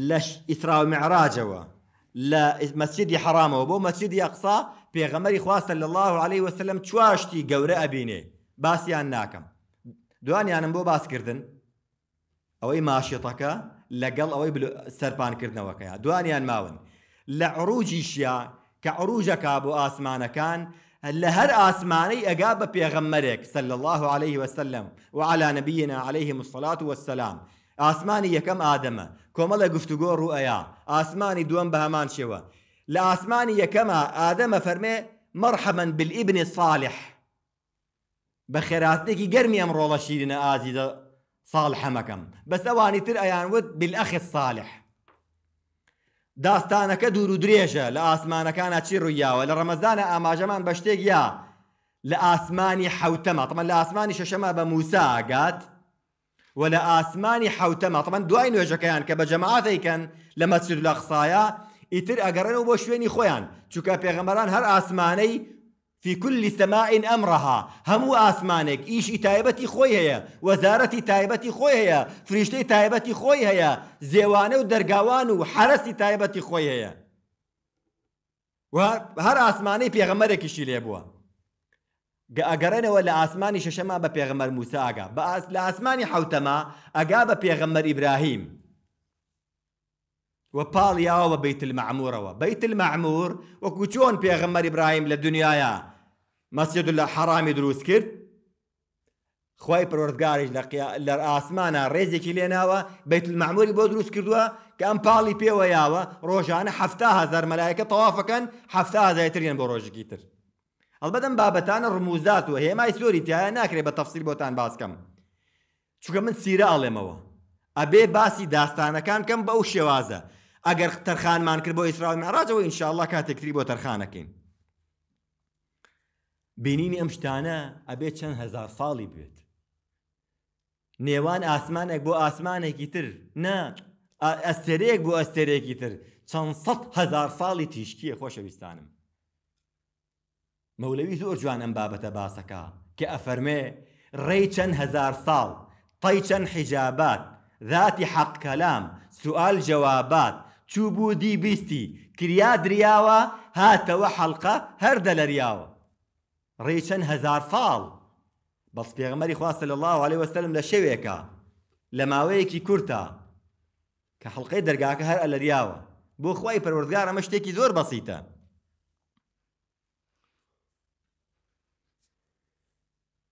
لە ئیسراو معراجەوە لە مەسیدی حرامەوە بۆ مەسیدی ئەقسا پێغەمەری خواستە لە الله عليه وسلم چواشتی گەورە ئەبینێ باسییان ناکەم دوانیانم بۆ باسکردن ئەوەی ماشێتەکە لەگەڵ ئەوەی سەرپانکردنەوەکەیە دوانیان ماون لە عروجیشیا کە عروجەکە بۆ ئاسمانەکان لە هەر ئاسمانەی ئەگا بە غمرك صلى الله عليه وسلم وعلى نبينا عليه الصلاة والسلام ئاسمانی كم ئادەمە کۆمەڵە گفتوگۆ رؤيا آسماني دوم بهمان شوا لا لە يا یەکەمە آدم فەرمێ مرحبا بالابن الصالح بە خێراتێکی گەرمی الله ڕۆڵە شیرنە ئازیدە ساڵ حەمەکەم بەس ئەوانی تر ئەیانوت بالأخ الصالح داستانەکە دوور و درێژە لە ئاسمانەکانە چی ڕوویاوە لە ڕەمەزانە ئاماژەمان بە شتێک یا لە ئاسمانی حوتەمە تەمە لە ئاسمانی شەشەمە بە موساگات و لە ئاسمانی حوتەمە تەمەند دوای نوێژەکەیان کە بە جەماعاتیکەن لە مەچر لە خسایە ئیتر ئەگەڕێنەوە بۆ شوێنی خۆیان چووکە پێغەمەران هەر ئاسمانەی في كل سماء امرها هم آسمانك إيش تایبەتی خۆی هەیە وزارة تایبەتی خۆی هەیە فريشتي تایبەتی خۆی هەیە زيوانه و دەرگاوان و حرەسی تایبەتی وهر آسماني هەر كشي ليبوا لێ ولا آسماني ششما ئاسمانی موسى أجا پێغەمەر موساگا بە أجا ئاسمانی حوتەما ئەگا وە پاڵیاوە بە بیت المەعمورەوە بیت المەعمور وەکو چۆن پێغەمەر ئبراهیم لە دنیاە مەسجد لە حرامی دروست کرد خی پرۆردگاریش لە ئاسمانە ڕێزێکی لێناوە بیت المەعموری بۆ دروست کردووە کە ئەم پاڵی پێوەیاوە ڕۆژانە هزار مەلایەکە تەوافەکەن هزارترین بۆ ڕۆژێکی تر ئەڵبەدەم بابەتانە ڕموزات و هێمای سۆری تایە ناکرێت بە تەفسیل بۆتان باسکەم چکە من سیرە ئاڵێمەوە ئەبێ باسی داستانەکان کەم بەو شێوازە ئەگەر تەرخانمان کرد بۆ ئیسراوی مەراجەوە ئینشاءله کاتێکتری بۆ تەرخانەکەین بینینی ئەم شتانە ئەبێت چەند هزار ساڵی بێت نێوان ئاسمانێک بۆ ئاسمانێکی تر نە ئەستێرەیەک بۆ ئەستێرەیەکی تر چەند سەد هزار ساڵی تیشکیە خۆشەویستانم مەولەوی زۆر جوان ئەم بابەتە باسەکە کە ئەفەرمێ ڕێی چەند هزار ساڵ طی چەند حیجابات ذاتی حەق کەلام سوال جوابات چوبو دی بیستی کریا دریاوە هاتەوە حەڵقە هەردە لە ریشن هزار فال بس پیغمبری بەس پێغمەری خواستە لە الله عليه وسلم لماوی شەوێکە کرتا که حلقه درگاه که هر هەر ئەلەریاوە بۆ خی پەروەردگار ئەمە شتێکی زۆر بەسیتە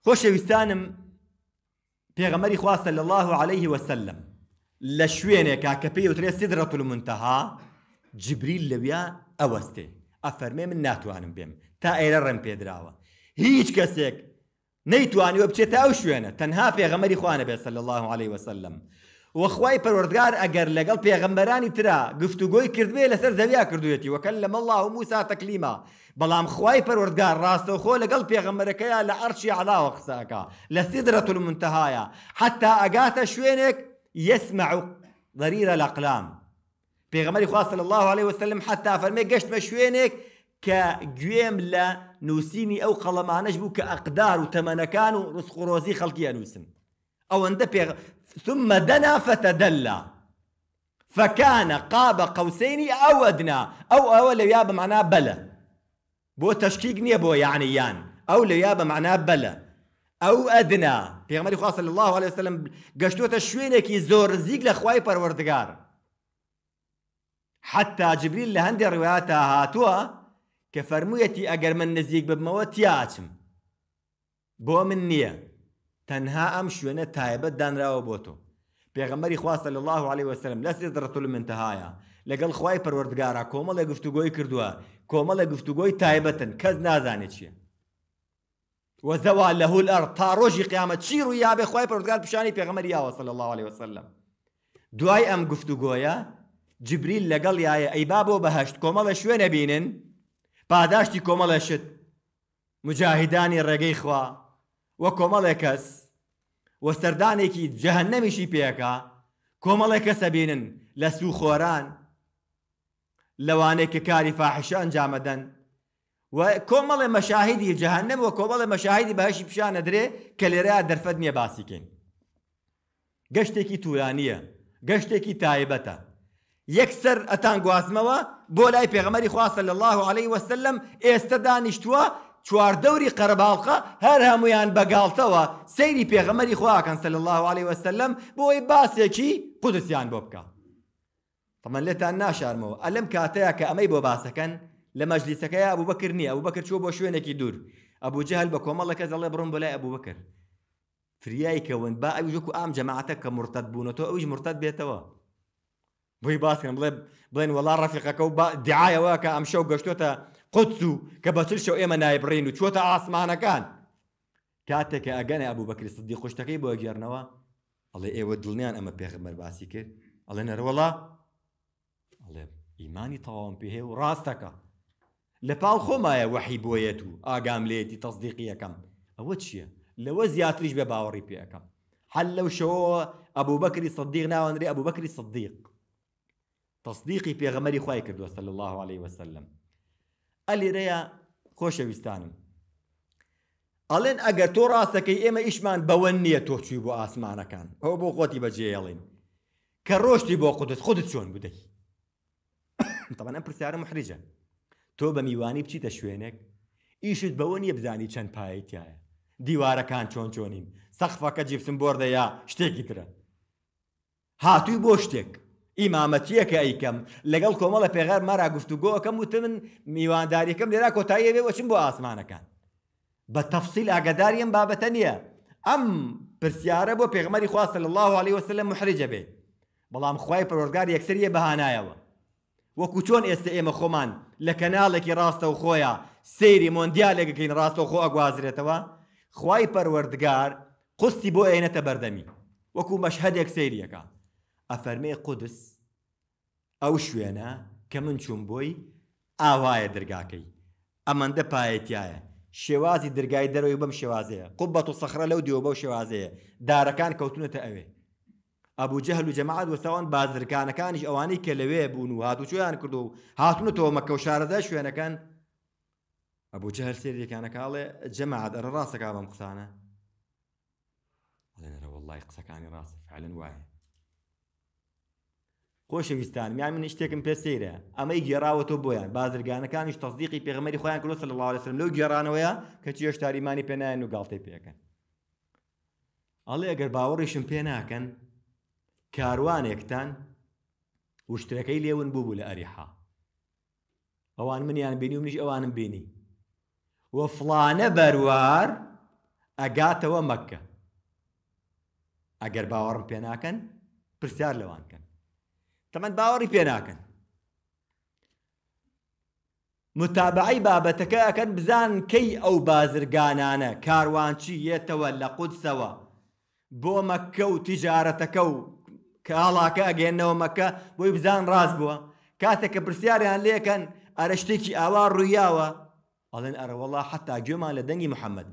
خۆشەویستانم پێغەمەری خواستە لە الله عليه وسلم كاكبي وتري سدرة المنتهى جبريل لبيا أوستي أفرمي من ناتو ئەفەرمێ بيم ناتوانم بێم تا بيدراوا هيج پێدراوە نيتو کەسێک نەیتوانیوە تا ئەو تنها في پێغەمەری خوانە بي صلى الله عليه وسلم وەخوای پەروەردگار ئەگەر لەگەڵ پێغەمبەرانی ترا گفتوگۆی کردوێ لەسەر زەویا کردوێتی وەکەل لە مەله و موسا تەکلیما بەڵام خوای پەروەردگار ڕاستەوخۆ خو لقل لە ئەرشی علاوە قسەکە وخساكا لسدرة المنتهايا حتى ئەگاتە شوينك يسمع ضرير الأقلام پێغەمەری خوا صلى الله عليه وسلم حتى فرمي قشت مشوينك کە لا نوسيني او قلما نجبو كاقدار کە كانوا و روزي و ڕسخڕۆزی او ئەنووسن ئەوەندە ثم دنا فتدلى فكان قاب قوسين او ادنى او او يابا معناه بلى بو تشكيك نيبو بو يعني يان او لويا معناه بلى او ادنى پێغمەری خواستە لە الله عليه وسلم گەشتوتە شوێنێکی زۆر زیک لە خوای پەروەردگار حتا جبریل لە هەندێک ڕواتە هاتووە کە فەرموویەتی ئەگەر من نزیک ببمەوە تیاچم بۆ من نییە تەنها ئەم شوێنە تایبەت دانراوە بۆ تۆ پێغمبەری خواستە لە الله عليه وسلم لە سێدڕەتول منتەهایە لەگەڵ خوای پەروەردگارە کۆمەڵە گفتوگۆی کردووە کۆمەڵە گفتوگۆی تایبەتن کەس نازانێت چییە وەزەوا لەهول ئەر تا ڕۆژی قیامە چی ڕوو یابێ خی پرگار پیشانی پێغمەری یاوەسەل الله عليه وسلم دوای ئەم گفتوگۆیە جبریل لەگەڵ یایە ئەی با بۆ بەهشت کۆمەڵە شوێنە بینن پاداشتی کۆمەڵە شت مجاهدانی ڕێگەی خوا وە کۆمەڵێ کەس وە سەردانێکی جەهنەمیشی پێەکە کۆمەڵێ کەسە بینن لە سوخۆران لەوانێک کە کاری فاحشە ئەنجامەدەن و کۆمەڵێ مەشاهیدی جەهنم و کۆمەڵێ مەشاهیدی بەهشی پیشانە درێ کە لێرەیە دەرفەت نییە باسیکەین گەشتێکی تورانیە گەشتێکی تایبەتە یەکسەر ئەتان گوازمەوە بۆ لای پێغەمەری خواستە لە الله عليه وسلم ئێستا دانیشتووە چواردەوری قەرباڵقە هەر هەمویان بەگاڵتەوە سەیری پێغەمەری خواکەن سە الله عليه وسلم بۆی باسێکی قودسیان بۆ بکە. تەمە لێتان ناشارمەوە ئەلم کاتەیە کە ئەمەی بۆ باسەکەن لمجلسك يا ابو بكر ني ابو بكر شو بو يدور ابو جهل بكم الله كذا الله برون بلا ابو بكر فريايك وين با اجوكو ام جماعتك مرتد بونتو اوج مرتد بيتوا بوي باسكن بلا بلين والله رفيقك وبا دعايه واك ام شو قشتوتا قدسو كبتل شو ايما نايب رينو شو تا كان كاتك اجاني ابو بكر الصديق وش تقيب واجيرنوا الله ايوا دلنيان اما بيغمر باسيكر الله نر والله الله ايماني طوام بيه وراستك لە پاڵ خۆمایە وەحی بۆیەت و ئاگام لێتی تەصدیقیەکەم ئەوە چییە؟ لەوە زیاتریش بە باوەڕی پێەکەم هەل لەو شەوە ئەبوو بەکری سەدیق ناوەندری ئەبوو بەکری سەدیق تەصدیقی پێغەمەری خی کردووە سەل الله عليه وسلم ئەلێرەیە خۆشەویستانم ئەڵێن ئەگەر تۆ ڕاستەکەی ئێمە ئیشمان بەوە نییە تۆچوی بۆ ئاسمانەکان ئەو بۆ خۆتی بەجێڵین کە ڕۆشتی بۆ قوتت خودت چۆن بدەیت <coughs> تەبەن ئەم پرسیارە محریجە تۆ بە میوانی بچیتە شوێنێک ئیشت بەوە نیە بزانی چەند پایەتیایە دیوارەکان چۆن چۆنین سەخفەکە جیبسم بۆردە یا شتێکی ترە هاتووی بۆ شتێک ئیمامەتیەکە ئەیکەم لەگەڵ کۆمەڵە پێغەر مارا گفتوگۆەکەم وتم من میوانداریەکەم لێرا کۆتاییە بێ وەچم بۆ ئاسمانەکان بە تەفسیل ئاگداریم بابەتە نییە ئەم پرسیارە بۆ پێغمەری خواستە لە الله عليه وسلم محرجە بێ بەڵام خی پرۆرگار یەکسریە بەهانایەوە وەکو چۆن ئێستا ئێمە خۆمان لە کەناڵێکی ڕاستە و خۆیە سەیری مۆندیالێکەکەین ڕاستە و خۆ ئەگوازرێتەوە خوای پەروەردگار قستی بۆ ئێنەتە بەردەمی وەکو مەشهدێک سەیریەکە ئەفەرمێ قودس ئەو شوێنە کە من چوون بۆی ئاوایە دەرگاکەی ئەمەندە پایەتایە شێوازی دەرگای دەرەوەی بەم شێوازەیە قوبەت و سەخرە لەو دیوە بەو شێوازەیە دارەکان کەوتونەتە ئەوێ ئەبوو جەهل و جەماعات وەسەوان بازرگانەکانیش ئەوانەی کە لەوێ بوون و هاتوچۆیان کردو و هاتونە تۆ مەکە و شارەدا شوێنەکەن ئەبوو جەهل سێریەکانەکاڵێ جەماعات ئەرە ڕاستەکە بەم قسانە ئەڵێنەرە وەڵی قسەکانی ڕاست فعلن وایە خۆشەویستان میان من شتێکم پێ سەیرە ئەمەی گێراوە تۆ بۆیان بازرگانەکانیش تەصدیقی پێغمەری خۆیان کلۆ لە لاوەسم لەو گێرانەوەیە کە چیەش تاریمانی پێنایەن و گاڵتەی پێەکەن ئەڵێ ئەگەر باوەڕیشم پێ ناکەن کاروانێکتان وشتەکەی لێون بوو بوو لە ئەریحا ئەوان منیان بینی و منیش ئەوانم بینی وە فلانە بەروار ئەگاتەوە مەکە ئەگەر باوەڕم پێناکەن پرسیار لەوانکەن تەمەند باوەڕی پێناکەن متابعی بابەتەکە ئەەکەن بزان کەی ئەو بازرگانانە کاروانچی یێتەوە لە قودسەوە بۆ مەکە و تیجارەتەکە و کە ئاڵاکە ئەگەێنەوە مەکە بۆی بزان ڕاست بووە کاتێک کە پرسیاریان لێکەن ئەرە شتێکی ئاوا ڕوویاوە ئەڵێن ئەرەوەڵا حتا گوێمان لە دەنگی محەممەد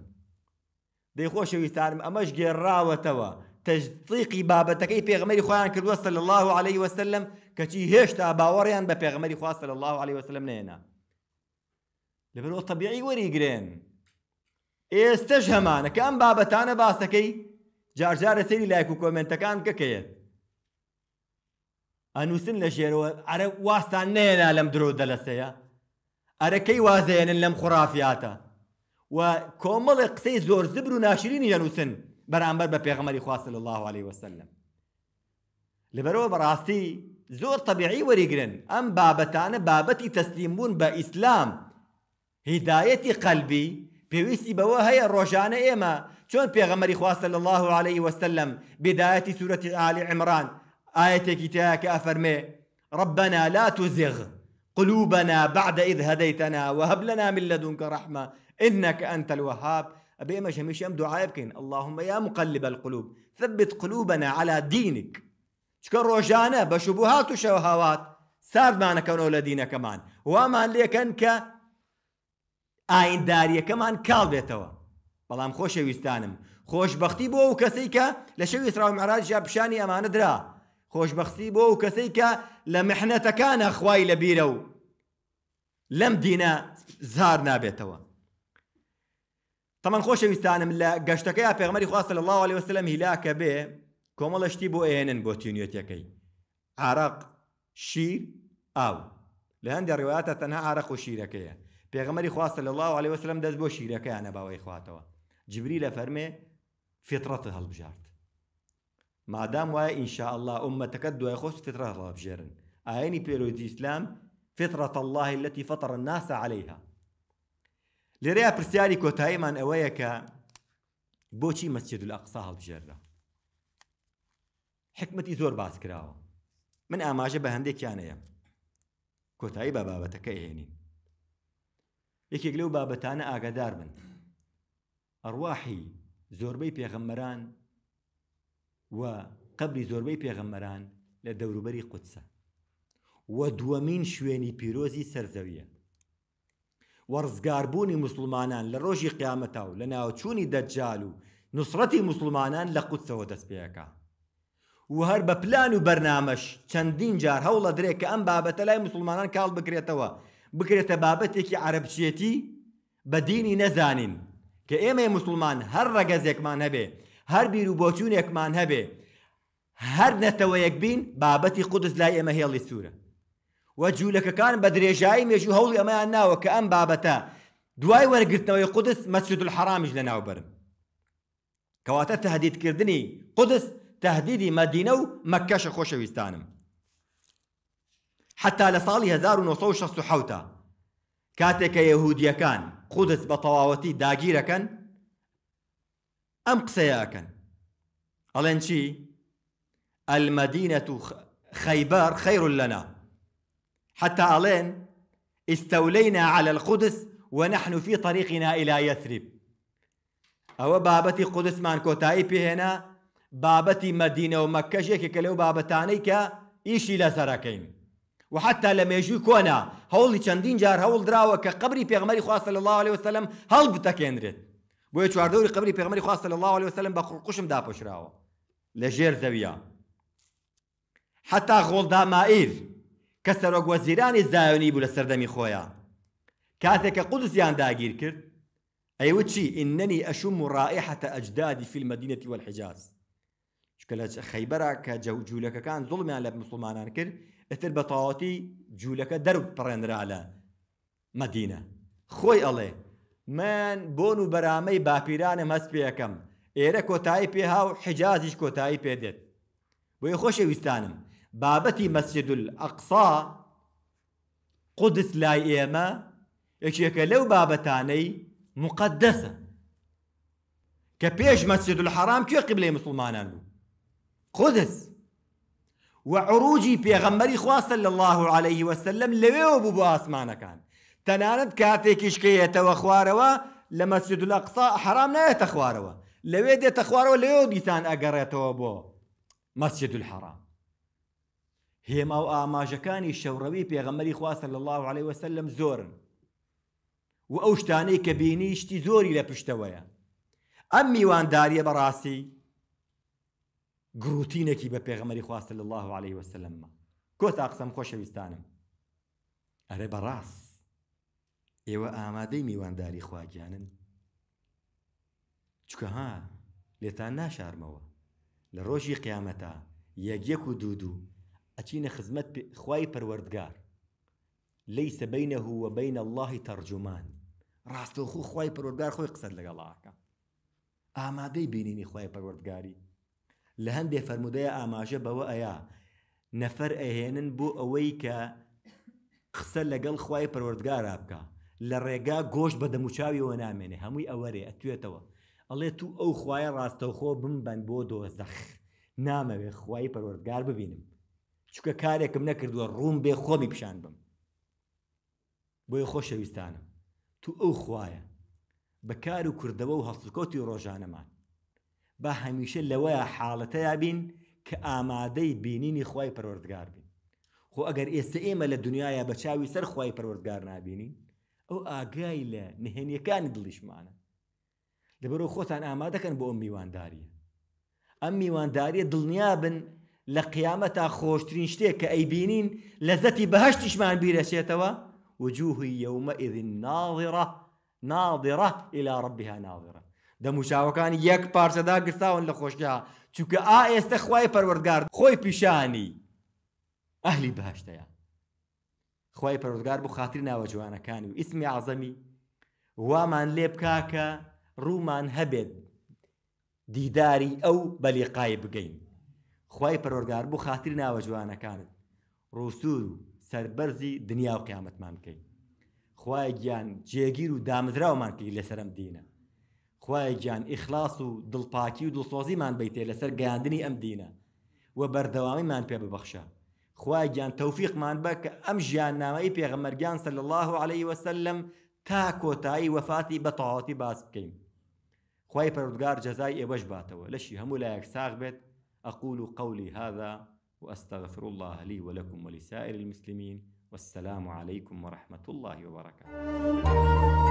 دەی خۆشەویستانم ئەمەش گێڕاوەتەوە تەجتیقی بابەتەکەی پێغمەری خۆیان کردوەستە لە الله عليه وسلم کەچی هێشتا باوەڕیان بە پێغمەری خواستە لە الله عليه وسلم نێنا لەبەر ئەو تەبیعی وەریگرێن ئێستەش هەمانە کە ئەم بابەتانە باسەکەی جارجارە سەری لایک و کۆمنتەکان کەکەیت أنوسن لجيرو أرى ئەرە واستان لم درو درۆ دەلەسەیە ئەرەکەی وازەیەنن لەم خوڕافاتە و کۆمەڵی قسەی زۆر زبر و ناشرینی دەنووسن بەرامبەر بە پێغمەری الله عليه وسلم لبرو براستي زور طبيعي وريقرن أم بابتان بابتي تسليمون بإسلام هداية قلبي قەلبی بواها بەوە هەیە ڕۆژانە ئێمە چۆن پێغەمەری خواستە الله عليه وسلم بداية سورة آل عمران آيتك كتاك أفرمي ربنا لا تزغ قلوبنا بعد إذ هديتنا وهب لنا من لدنك رحمة إنك أنت الوهاب أبي ما شميش أم دعاء اللهم يا مقلب القلوب ثبت قلوبنا على دينك شكر روجانا بشبهات وشهوات سارد معنا كونو لدينا كمان وامان ليكن ك كمان كال بيتوا بێتەوە خوش خۆشەویستانم خوش بختي بو کەسی کە لە شەوی جاب شاني أمان درا خۆشببختی بۆ و کەسەی کە لە مححنەتەکانە خوای لەبیرە و لەم دینە زار نابێتەوە. تەمان خۆشەویستانم لە گەشتەکەی پێغمەری خواستە لە الله عليه وسلم هیلاکە بێ کۆمەڵەشتی بۆ ئێنن بۆ تینیەتەکەی. عراق شیر ئاو لە هەندی ڕێواتە تەنها عراق و شیرەکەیە. پێغمەری خواستە لە الله عليه وسلم دەست بۆ شیرەکەیانە باوەی خواتەوە. جبری لە فەرمێ فترەت هەڵبژارد. مادام وایە ئینشاءله ئومەتەکە دوای خۆست فترە ڕابژێرن ئاینی پێرۆزی ئیسلام فترەت الله التي فطر الناس عليها لێرەیە پرسیاری کۆتاییمان ئەوەیە کە بۆچی مەسجد الأقصى هەڵبژێررا حکمەتی زۆر باس کراوە من ئاماژە بە هەندێکیانەیە کۆتایی بە بابەتەکە هێنین یەکێک لەو بابەتانە ئاگادار بن ئەڕواحی زۆربەی پێغەممەران و قبلی زۆربەی پێغەمەران لە دەوروبەری قوتسە و دووەمین شوێنی پیرۆزی سەرزەویە وەرزگاربوونی مسلمانان لە ڕۆژی قیامەتا و لە ناوچوونی دەجال و نوسرەتی مسلمانان لە قوتسەوە دەستپێەکە و هەر بە پلان و بەرنمەش چەندین جار هەوڵە درێک کە ئەم بابەتە لای مسلمانان کاڵ بکرێتەوە بکرێتە بابەتێکی عربچێتی بە دینی نەزانین کە ئێمە مسلمان هەر ڕەگەزێکمان هەبێ هەر بیر و بۆچوونێکمان هەبێ هەر نەتەوەیەک بین بابەتی قودس لای ئێمە هێڵی سوورە وە جوولەکەکان بە درێژایی مێژوو هەوڵی ئەمەیان ناوە کە ئەم بابەتە دوای وەرگرتنەوەی قودس مەسجد الحرامیش لە ناوبرم کەواتە تهدیدکردنی قودس تهدیدی مەدینە و مەکەشە خۆشەویستانم حتا لە ساڵی 1960 کاتێککە یەهودیەکان قودس بە تەواوەتی داگیرەکەن ئەم قسەیەکەن ئەڵێن شي المدينة خيبر خير لنا حتى ألين استولينا على القدس ونحن في طريقنا إلى يثرب أو بابتي قدس مان كوتاي هنا بابتي مدينة ومكة شيك كلو بابتانيك إيشي لسركين وحتى لما يجي كونا هولي تشاندين جار هول دراوك قبري بيغمري خواص صلى الله عليه وسلم هل بتكينرت بۆیە چواردەوری قبلی پێغمەری خواستە لە الله عليه وسلم بە قوشم داپۆشراوە لە ژێر زەویە حتا غۆڵدا مائیر کە سەرۆک وەزیرانی زایونی بوو لە سەردەمی خۆیان کاتێککە قودسیان داگیر کرد ئەیوە چی ئیننی ئەشوم و ڕائحتە ئەجدادی فیلمەدینەتی والحجاز چکە لە خەیبەرە کە جوولەکەکان زڵمیان لە مسلمانان کرد اثر بە تاواتی جوولەکە دەرو پڕێنرا لە مدینە خۆی ئەڵێ من بۆن و بەرامەی باپیرانم هەست پێەکەم ئێرە کۆتایی پێها و حجازیش کۆتایی پێدێت بۆی خۆشەویستانم بابەتی مەسجد ئەقسا قودس لای ئێمە یەکێکە لەو بابەتانەی مقدسە کە پێش مەسجد الحرام کوێ قبلەی مسلمانان بوو قودس وعروجی پێغەمبەری خوا صلی الله عليه وسلم لەوێەوە بوو بۆ ئاسمانەکان تەنانەت کاتێکیش کەیەتەوە خوارەوە لە مەسجد لە قسا حرام نایەتە خوارەوە لەوێ دێتە خوارەوە لەوێ دیسان ئەگەڕێتەوە بۆ مەسجد الحرام هێما و ئاماژەکانی شەوڕەوی پێغەمەری خواستە لە الله عليه وسلم زۆرن و ئەو شتانەی کە بینی شتی زۆری لە پشتەوەیە ئەم میوانداریە بەڕاستی گروتینێکی بە پێغەمەری خواستە لە الله عليه وسلم کۆتا قسەم خۆشەویستانم ئەرێ بەڕاست ئێوە ئامادەی میوانداری خواگیانن چکە ها لێتان ناشارمەوە لە ڕۆژی قیامەتە یەکیەک و دوو دوو ئەچینە خزمەت خوای پەروەردگار لەی سەبینە هو بینە اللهی تەرجمان ڕاستەوخۆ خوای پەروەردگار خۆی قسەت لەگەڵاکە ئامادەی بینینی خوای پەروەردگاری لە هەندێ فەرمودەیە ئاماژە بەوە ئەیا نەفەر ئەهێنن بۆ ئەوەی کە قسە لەگەڵ خوای پەروەردگارە بکە لە ڕێگا گۆشت بە دەموچاویەوە نامێنێ هەمووی ئەوەرێ ئەتوێتەوە ئەڵێ تو ئەو خوایە ڕاستەوخۆ بمبەن بۆ دۆزەخ نامەوێ خوای پەروەردگار ببینم چکە کارێکم نەکردووە ڕوون بێ خۆمی پیشان بم بۆی خۆشەویستانم تو ئەو خوایە بەکار و کردەوە و هەستکۆتی ڕۆژانەمان با هەمیشە لەوەیە حاڵەتەیە بین کە ئامادەی بینینی خوای پەروەردگار بین خۆ ئەگەر ئێستا ئێمە لە دنیاە بە چاوی سەر خوای پەروەردگار نبینین ئەو ئاگای لە نهێنیەکانی دڵیشمانە لەبەرەوە خۆتان ئامادەکەن بۆ ئەم میوانداریە ئەم میوانداریە دڵنیا بن لە قیامە تا خۆشترین شتێک کە ئەیبینین لە زەتی بەهشتیشمان بیرەسێتەوە وجوهی یومەئذ ناظرە ناظرە إلى ربها ناظرة دەموچاوەکانی یەک پارچەدا گرتاون لە خۆشگا چونکە ئا ئێستا خوای پەروەردگار خۆی پیشانی ئەهلی بەهشتەیە خی پەرۆزگار بۆ خاتری ناوە جوانەکانی و ئیسمی عزەمی وامان لێ بکاکە ڕوومان هەبێت دیداری ئەو بەلیقای بگەین خی پەرۆرگار بۆ خاتری ناوە جوانەکانت ڕووسور و سربەرزی دنیا و قیامەتمان بکەین خی گیان جێگیر و دامزراومان کرد لەسرم دینە خی گیان ئیخلاص و دڵپاکی و دڵسۆزیمان بیتێ لەسەر گەاندنی ئەم دینە و بەردەوامیمان پێ ببەخشە خوای گیان تەوفیقمان بە کە ئەم ژیان نامایی جان صلى الله عليه وسلم تاكو تاي وفاتي بطاعتي تەواتی باز بکەین خی پەرودگار جەزای ئێوەش باتەوە لەشی هەموو لایەک أقول قولي هذا وأستغفر الله لي ولكم ولسائر المسلمين والسلام عليكم ورحمة الله وبركاته